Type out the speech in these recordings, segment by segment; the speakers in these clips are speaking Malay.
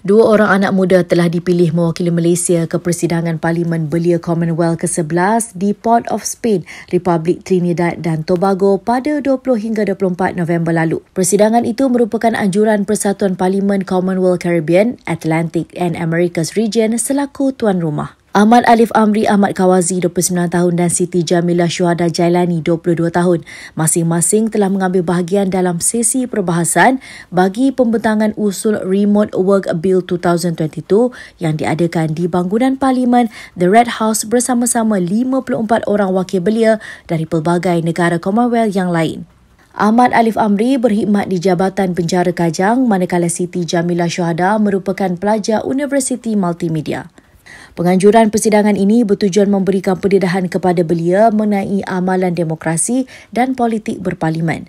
Dua orang anak muda telah dipilih mewakili Malaysia ke persidangan Parlimen Belia Commonwealth ke-11 di Port of Spain, Republik Trinidad dan Tobago pada 20 hingga 24 November lalu. Persidangan itu merupakan anjuran Persatuan Parlimen Commonwealth Caribbean, Atlantic and Americas Region selaku tuan rumah. Ahmad Alif Amri Ahmad Kawazi 29 tahun dan Siti Jamila Syuhada Jailani 22 tahun masing-masing telah mengambil bahagian dalam sesi perbahasan bagi pembentangan usul Remote Work Bill 2022 yang diadakan di bangunan Parlimen The Red House bersama-sama 54 orang wakil belia dari pelbagai negara Commonwealth yang lain. Ahmad Alif Amri berkhidmat di Jabatan Penjara Kajang manakala Siti Jamila Syuhada merupakan pelajar Universiti Multimedia. Penganjuran persidangan ini bertujuan memberikan pendedahan kepada belia mengenai amalan demokrasi dan politik berparlimen.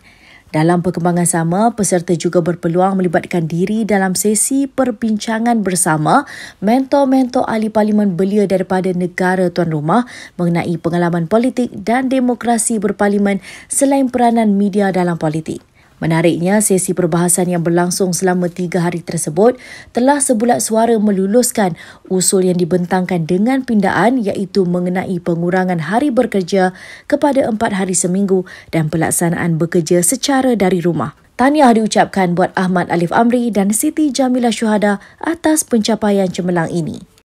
Dalam perkembangan sama, peserta juga berpeluang melibatkan diri dalam sesi perbincangan bersama mentor-mentor ahli parlimen belia daripada negara tuan rumah mengenai pengalaman politik dan demokrasi berparlimen selain peranan media dalam politik. Menariknya, sesi perbahasan yang berlangsung selama tiga hari tersebut telah sebulat suara meluluskan usul yang dibentangkan dengan pindaan iaitu mengenai pengurangan hari bekerja kepada empat hari seminggu dan pelaksanaan bekerja secara dari rumah. Tanya diucapkan buat Ahmad Alif Amri dan Siti Jamila Syuhada atas pencapaian cemerlang ini.